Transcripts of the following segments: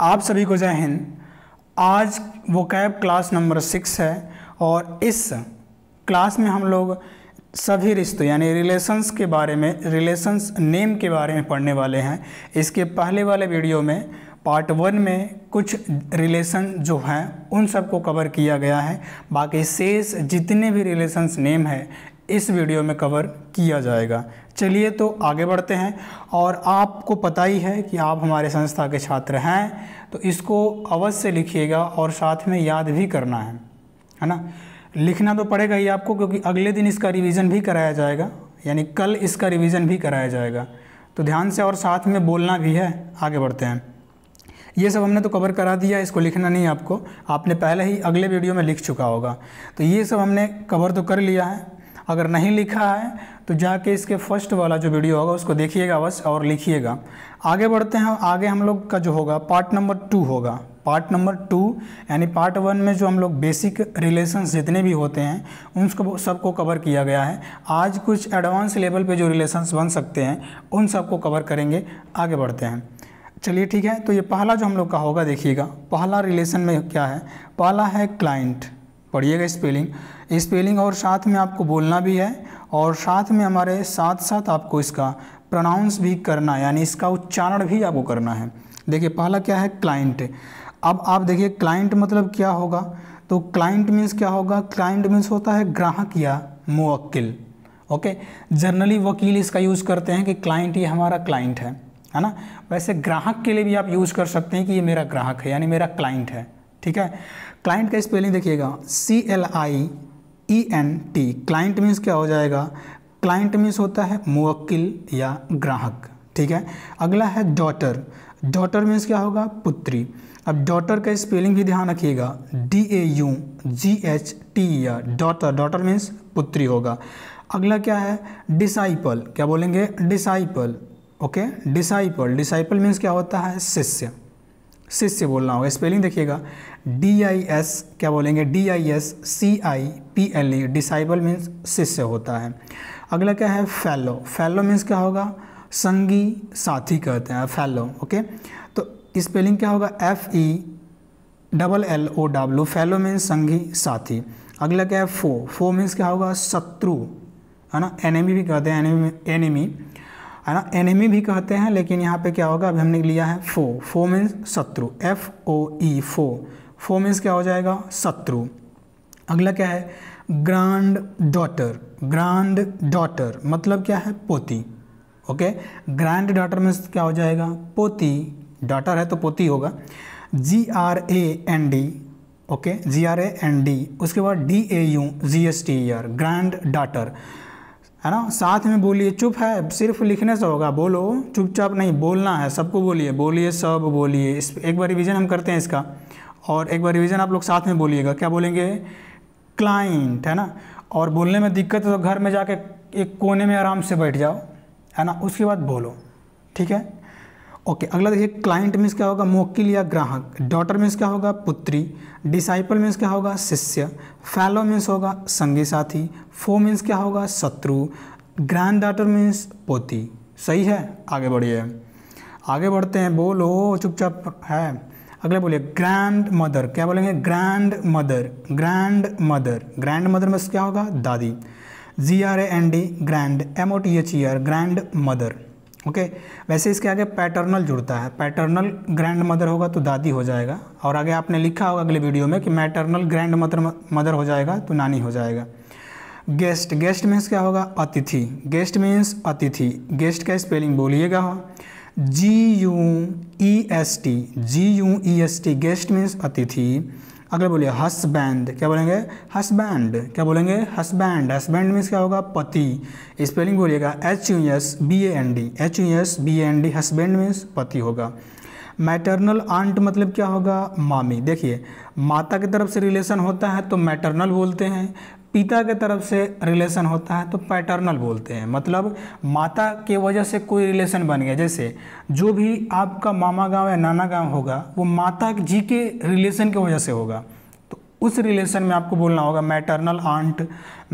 आप सभी को जय हिंद आज वो कैब क्लास नंबर सिक्स है और इस क्लास में हम लोग सभी रिश्तों यानी रिलेशंस के बारे में रिलेशंस नेम के बारे में पढ़ने वाले हैं इसके पहले वाले वीडियो में पार्ट वन में कुछ रिलेशन जो हैं उन सबको कवर किया गया है बाकी शेष जितने भी रिलेशंस नेम है इस वीडियो में कवर किया जाएगा चलिए तो आगे बढ़ते हैं और आपको पता ही है कि आप हमारे संस्था के छात्र हैं तो इसको अवश्य लिखिएगा और साथ में याद भी करना है है ना लिखना तो पड़ेगा ही आपको क्योंकि अगले दिन इसका रिवीजन भी कराया जाएगा यानी कल इसका रिवीजन भी कराया जाएगा तो ध्यान से और साथ में बोलना भी है आगे बढ़ते हैं ये सब हमने तो कवर करा दिया इसको लिखना नहीं आपको आपने पहले ही अगले वीडियो में लिख चुका होगा तो ये सब हमने कवर तो कर लिया है अगर नहीं लिखा है तो जाके इसके फर्स्ट वाला जो वीडियो होगा उसको देखिएगा बस और लिखिएगा आगे बढ़ते हैं आगे हम लोग का जो होगा पार्ट नंबर टू होगा पार्ट नंबर टू यानी पार्ट वन में जो हम लोग बेसिक रिलेशंस जितने भी होते हैं उनको सबको कवर किया गया है आज कुछ एडवांस लेवल पे जो रिलेशंस बन सकते हैं उन सबको कवर करेंगे आगे बढ़ते हैं चलिए ठीक है तो ये पहला जो हम लोग का होगा देखिएगा पहला रिलेशन में क्या है पहला है क्लाइंट पढ़िएगा स्पेलिंग स्पेलिंग और साथ में आपको बोलना भी है और साथ में हमारे साथ साथ आपको इसका प्रोनाउंस भी करना है यानी इसका उच्चारण भी आपको करना है देखिए पहला क्या है क्लाइंट अब आप देखिए क्लाइंट मतलब क्या होगा तो क्लाइंट मीन्स क्या होगा क्लाइंट मीन्स होता है ग्राहक या मुवक्किल ओके जनरली वकील इसका यूज़ करते हैं कि क्लाइंट ये हमारा क्लाइंट है है ना वैसे ग्राहक के लिए भी आप यूज़ कर सकते हैं कि ये मेरा ग्राहक है यानी मेरा क्लाइंट है ठीक है क्लाइंट का स्पेलिंग देखिएगा C L I E N T client means क्या हो जाएगा क्लाइंट मीन्स होता है मुवक्किल या ग्राहक ठीक है अगला है डॉटर डॉटर मीन्स क्या होगा पुत्री अब डॉटर का स्पेलिंग भी ध्यान रखिएगा D A U G H T या डॉटर डॉटर मीन्स पुत्री होगा अगला क्या है डिसाइपल क्या बोलेंगे disciple okay disciple disciple means क्या होता है शिष्य शिष्य बोलना होगा स्पेलिंग देखिएगा डी आई एस क्या बोलेंगे D I S C I P L E disciple means शिष्य होता है अगला क्या है फैलो फैलो मीन्स क्या होगा संगी साथी कहते हैं फैलो ओके तो स्पेलिंग क्या होगा F E double L O W fellow means संगी साथी अगला क्या है फो फो मीन्स क्या होगा शत्रु है ना एनिमी भी कहते हैं एनिमी एनिमी है ना एनिमी भी कहते हैं लेकिन यहाँ पे क्या होगा अभी हमने लिया है फो फो मीन्स शत्रु एफ ओ ई फो फोमेंस क्या हो जाएगा शत्रु अगला क्या है ग्रांड डॉटर ग्रांड डॉटर मतलब क्या है पोती ओके ग्रांड डॉटर में क्या हो जाएगा पोती डॉटर है तो पोती होगा G R A N D okay G R A N D उसके बाद D A U G S T R grand daughter है ना साथ में बोलिए चुप है सिर्फ लिखने से होगा बोलो चुपचाप नहीं बोलना है सबको बोलिए बोलिए सब बोलिए इस एक बार रिविज़न हम करते हैं इसका और एक बार रिवीजन आप लोग साथ में बोलिएगा क्या बोलेंगे क्लाइंट है ना और बोलने में दिक्कत है तो घर में जाके एक कोने में आराम से बैठ जाओ है ना उसके बाद बोलो ठीक है ओके अगला देखिए क्लाइंट मीन्स क्या होगा मोकिल या ग्राहक डॉटर मीन्स क्या होगा पुत्री डिसाइपल मीन्स क्या होगा शिष्य फैलो मीन्स होगा संगी साथी फो मीन्स क्या होगा शत्रु ग्रैंड डॉटर मीन्स पोती सही है आगे बढ़िए आगे बढ़ते हैं बोलो चुपचाप है अगला बोलिए ग्रैंड मदर क्या बोलेंगे grand mother grand mother grand mother में क्या होगा दादी G R A N D grand M O T H E R grand mother okay वैसे इसके आगे पैटर्नल जुड़ता है पैटर्नल ग्रैंड मदर होगा तो दादी हो जाएगा और आगे आपने लिखा होगा अगले वीडियो में कि मैटर्नल ग्रैंड मदर मदर हो जाएगा तो नानी हो जाएगा गेस्ट गेस्ट मीन्स क्या होगा अतिथि गेस्ट मीन्स अतिथि गेस्ट का स्पेलिंग बोलिएगा G U E S T G U E S T guest means अतिथि अगला बोलिए हसबैंड क्या बोलेंगे हसबैंड क्या बोलेंगे हसबैंड हसबैंड मीन्स क्या होगा पति स्पेलिंग बोलिएगा H U S B A N D H U S B A N D husband means पति होगा मैटरनल आंट मतलब क्या होगा मामी देखिए माता की तरफ से रिलेशन होता है तो मैटरनल बोलते हैं पिता के तरफ से रिलेशन होता है तो पैटर्नल बोलते हैं मतलब माता के वजह से कोई रिलेशन बन गया जैसे जो भी आपका मामा गांव या नाना गांव होगा वो माता जी के रिलेशन की वजह से होगा तो उस रिलेशन में आपको बोलना होगा मैटरनल आंट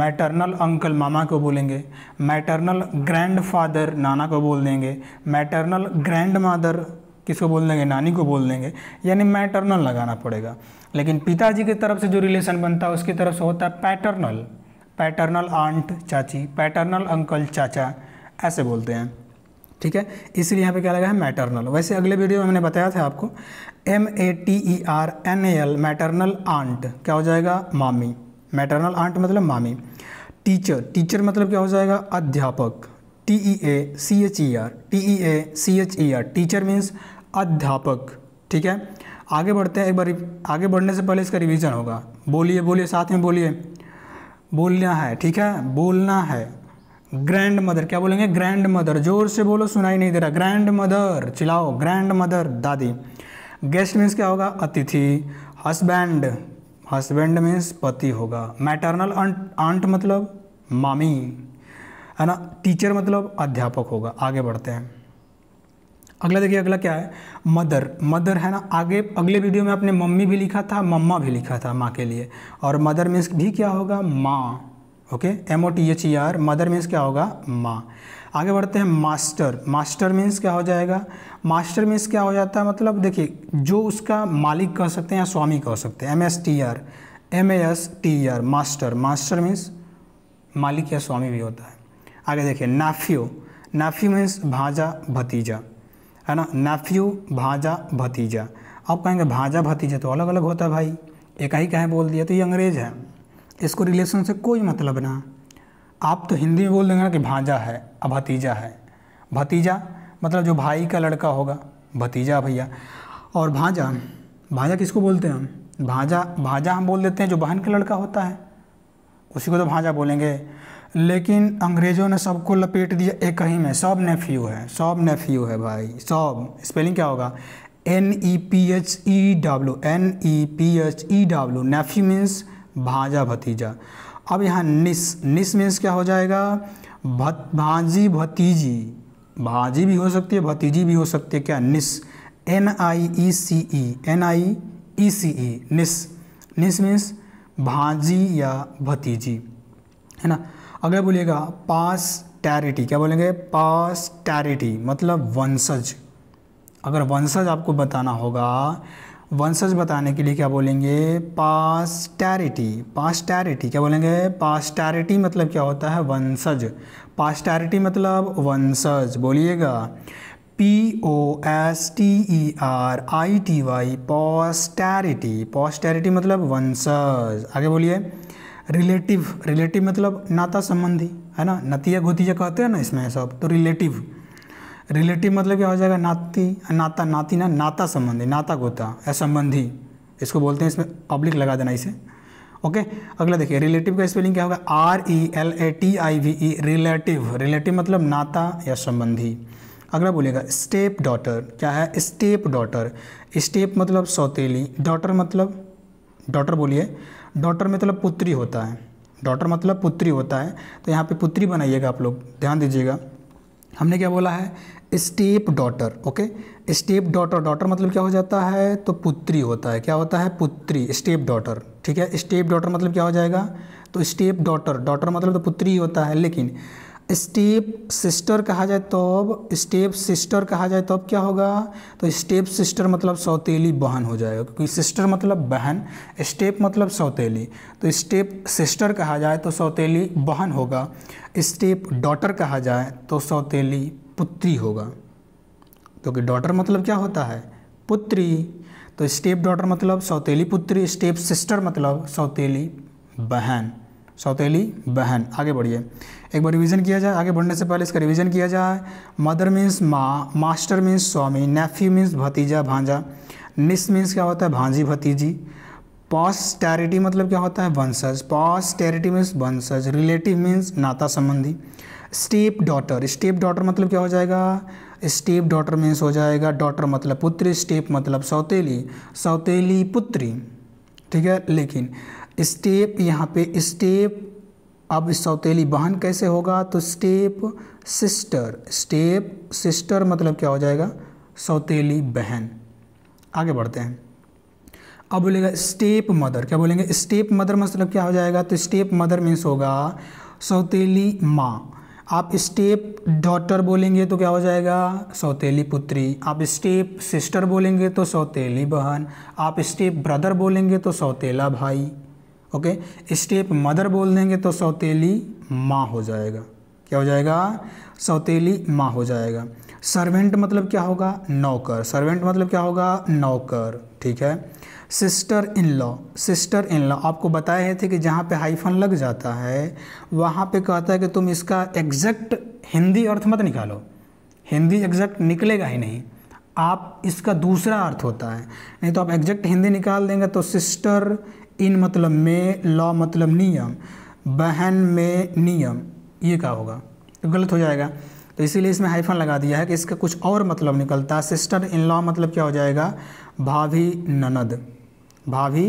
मैटरनल अंकल मामा को बोलेंगे मैटरनल ग्रैंड फादर नाना को बोल देंगे मैटरनल ग्रैंड मदर किसको बोल देंगे नानी को बोल देंगे यानी मैटरनल लगाना पड़ेगा लेकिन पिताजी की तरफ से जो रिलेशन बनता है उसकी तरफ से होता है पैटर्नल पैटर्नल आंट चाची पैटर्नल अंकल चाचा ऐसे बोलते हैं ठीक है इसलिए यहाँ पे क्या लगा है मैटरनल वैसे अगले वीडियो में मैंने बताया था आपको M A T E R N A L maternal aunt क्या हो जाएगा मामी मैटरनल आंट मतलब मामी टीचर टीचर मतलब क्या हो जाएगा अध्यापक T E A C H E R T E A C H E R teacher means अध्यापक ठीक है आगे बढ़ते हैं एक बार आगे बढ़ने से पहले इसका रिवीजन होगा बोलिए बोलिए साथ में बोलिए बोलना है ठीक है बोलना है ग्रैंड मदर क्या बोलेंगे ग्रैंड मदर जोर से बोलो सुनाई नहीं दे रहा ग्रैंड मदर चिलाओ ग्रैंड मदर दादी गेस्ट मीन्स क्या होगा अतिथि हस्बैंड हस्बैंड मीन्स पति होगा मैटरनल आंट मतलब मामी है ना टीचर मतलब अध्यापक होगा आगे बढ़ते हैं अगला देखिए अगला क्या है मदर मदर है ना आगे अगले वीडियो में आपने मम्मी भी लिखा था मम्मा भी लिखा था माँ के लिए और मदर मीन्स भी क्या होगा माँ okay M O T H E R mother means क्या होगा माँ आगे बढ़ते हैं मास्टर मास्टर मीन्स क्या हो जाएगा मास्टर मीन्स क्या हो जाता है मतलब देखिए जो उसका मालिक कह सकते हैं या स्वामी कह सकते हैं M S T R M A S T R master master means मालिक या स्वामी भी होता है आगे देखिए नाफियो नाफियो मीन्स भाजा भतीजा है ना नेफ्यू भाजा भतीजा आप कहेंगे भाजा भतीजा तो अलग अलग होता है भाई एक ही कहें बोल दिया तो ये अंग्रेज़ है इसको रिलेशन से कोई मतलब ना आप तो हिंदी में बोल देंगे ना कि भाजा है अब भतीजा है भतीजा मतलब जो भाई का लड़का होगा भतीजा भैया और भाजा भाजा किसको बोलते हैं हम भाजा भाजा हम बोल देते हैं जो बहन का लड़का होता है उसी को तो भाजा बोलेंगे लेकिन अंग्रेज़ों ने सबको लपेट दिया एक कहीं में सब नेफ्यू है सब नेफ्यू है भाई सब स्पेलिंग क्या होगा N E P H E W N E P H E W nephew means भाजा भतीजा अब यहाँ निस निस मीन्स क्या हो जाएगा भत भाजी भतीजी भाजी भी हो सकती है भतीजी भी हो सकती है क्या निस एन आई ई सी ई एन आई ई सी ई निस निस मीन्स भाजी या भतीजी है ना अगला बोलिएगा पास टैरिटी क्या बोलेंगे पास टैरिटी मतलब वंशज अगर वंशज आपको बताना होगा वंशज बताने के लिए क्या बोलेंगे पास टैरिटी क्या बोलेंगे टैरिटी मतलब क्या होता है वंशज पास्टैरिटी मतलब वंशज बोलिएगा P O S T E R I T Y posterity posterity मतलब वंशज आगे बोलिए रिलेटिव रिलेटिव मतलब नाता संबंधी है ना नतिया गोतिया कहते हैं ना इसमें सब तो रिलेटिव रिलेटिव मतलब क्या हो जाएगा नाती नाता नाती ना नाता संबंधी नाता गोता या संबंधी इसको बोलते हैं इसमें पब्लिक लगा देना इसे ओके अगला देखिए रिलेटिव का स्पेलिंग क्या होगा R E L A T I V E relative relative मतलब नाता या संबंधी अगला बोलेगा स्टेप डॉटर क्या है स्टेप डॉटर स्टेप मतलब सौतेली डॉटर मतलब डॉटर बोलिए डॉटर मतलब पुत्री होता है डॉटर मतलब पुत्री होता है तो यहाँ पे पुत्री बनाइएगा आप लोग ध्यान दीजिएगा हमने क्या बोला है step daughter okay step daughter daughter मतलब क्या हो जाता है तो पुत्री होता है क्या होता है पुत्री स्टेप डॉटर ठीक है स्टेप डॉटर मतलब क्या हो जाएगा तो स्टेप डॉटर डॉटर मतलब तो पुत्री होता है लेकिन स्टेप सिस्टर कहा जाए तब स्टेप सिस्टर कहा जाए तब क्या होगा तो स्टेप सिस्टर मतलब सौतेली बहन हो जाएगा क्योंकि सिस्टर मतलब बहन स्टेप मतलब सौतेली तो स्टेप सिस्टर कहा जाए तो सौतेली बहन होगा स्टेप डॉटर कहा जाए तो सौतेली पुत्री होगा क्योंकि तो डॉटर मतलब क्या होता है पुत्री तो स्टेप डॉटर मतलब सौतेली पुत्री स्टेप सिस्टर मतलब सौतेली बहन सौतेली बहन आगे बढ़िए एक बार रिवीजन किया जाए आगे बढ़ने से पहले इसका रिवीजन किया जाए मदर मीन्स माँ मास्टर मीन्स स्वामी नेफ्यू मीन्स भतीजा भांजा निस मीन्स क्या होता है भांजी भतीजी पॉस्टैरिटी मतलब क्या होता है वंशज पॉस्टैरिटी मीन्स वंशज रिलेटिव मीन्स नाता संबंधी स्टेप डॉटर स्टेप डॉटर मतलब क्या हो जाएगा स्टेप डॉटर मीन्स हो जाएगा डॉटर मतलब पुत्री स्टेप मतलब सौतेली सौतेली पुत्री ठीक है लेकिन स्टेप यहाँ पे स्टेप अब सौतेली बहन कैसे होगा तो स्टेप सिस्टर स्टेप सिस्टर मतलब क्या हो जाएगा सौतेली बहन आगे बढ़ते हैं अब बोलेगा स्टेप मदर क्या बोलेंगे स्टेप मदर मतलब क्या हो जाएगा तो स्टेप मदर मीन्स होगा सौतेली माँ आप स्टेप डॉटर बोलेंगे तो क्या हो जाएगा सौतेली पुत्री आप स्टेप सिस्टर बोलेंगे तो सौतेली बहन आप स्टेप ब्रदर बोलेंगे तो सौतेला भाई ओके स्टेप मदर बोल देंगे तो सौतेली माँ हो जाएगा क्या हो जाएगा सौतेली माँ हो जाएगा सर्वेंट मतलब क्या होगा नौकर सर्वेंट मतलब क्या होगा नौकर ठीक है sister in law sister in law आपको बताए थे कि जहाँ पे हाइफन लग जाता है वहाँ पे कहता है कि तुम इसका एग्जैक्ट हिंदी अर्थ मत निकालो हिंदी एग्जैक्ट निकलेगा ही नहीं आप इसका दूसरा अर्थ होता है नहीं तो आप एग्जैक्ट हिंदी निकाल देंगे तो सिस्टर इन मतलब में लॉ मतलब नियम बहन में नियम ये क्या होगा तो गलत हो जाएगा तो इसीलिए इसमें हाइफन लगा दिया है कि इसका कुछ और मतलब निकलता है सिस्टर इन लॉ मतलब क्या हो जाएगा भाभी ननद भाभी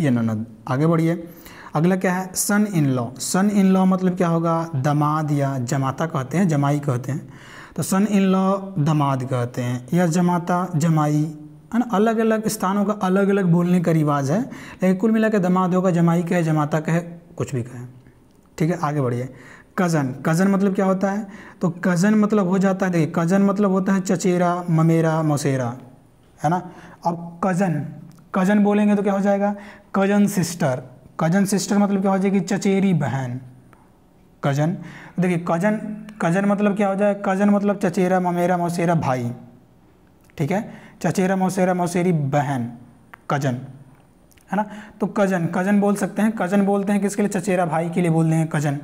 या ननद आगे बढ़िए अगला क्या है सन in law sun in law मतलब क्या होगा दमाद या जमाता कहते हैं जमाई कहते हैं तो सन इन लॉ दमाद कहते हैं या जमाता जमाई है ना अलग अलग स्थानों का अलग अलग बोलने का रिवाज है लेकिन कुल मिला के दमाद होगा जमाई कहे जमाता कहे कुछ भी कहे ठीक है आगे बढ़िए कज़न कज़न मतलब क्या होता है तो कज़न मतलब हो जाता है देखिए कज़न मतलब होता है चचेरा ममेरा मौसेरा है ना अब कज़न कज़न बोलेंगे तो क्या हो जाएगा कज़न सिस्टर कज़न सिस्टर मतलब क्या हो जाएगी चचेरी बहन कज़न देखिए कज़न कज़न मतलब क्या हो जाए कज़न मतलब चचेरा ममेरा मौसेरा भाई ठीक है चचेरा मौसेरा मौसेरी बहन कजन है ना तो कजन कजन बोल सकते हैं कजन बोलते हैं किसके लिए चचेरा भाई के लिए बोलते हैं कजन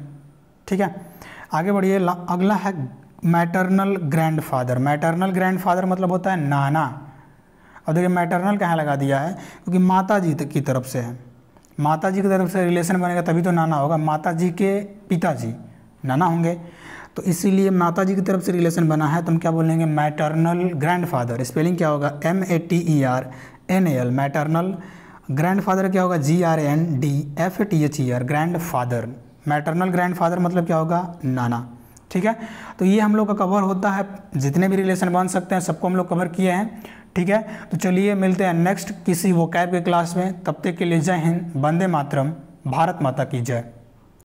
ठीक है आगे बढ़िए अगला है मैटरनल ग्रैंडफादर मैटरनल ग्रैंडफादर मतलब होता है नाना अब देखिए मैटरनल कहाँ लगा दिया है क्योंकि माता जी की तरफ से है माता जी की तरफ से रिलेशन बनेगा तभी तो नाना होगा माता जी के पिताजी नाना होंगे तो इसीलिए माता जी की तरफ से रिलेशन बना है तो हम क्या बोलेंगे मैटरनल ग्रैंडफादर स्पेलिंग क्या होगा M A T E R N A L maternal grandfather क्या होगा G R N D F T H E R grand father maternal grand father मतलब क्या होगा नाना ठीक है तो ये हम लोग का कवर होता है जितने भी रिलेशन बन सकते हैं सबको हम लोग कवर किए हैं ठीक है तो चलिए मिलते हैं नेक्स्ट किसी वो कैब के क्लास में तब तक के लिए जय हिंद बंदे मातरम भारत माता की जय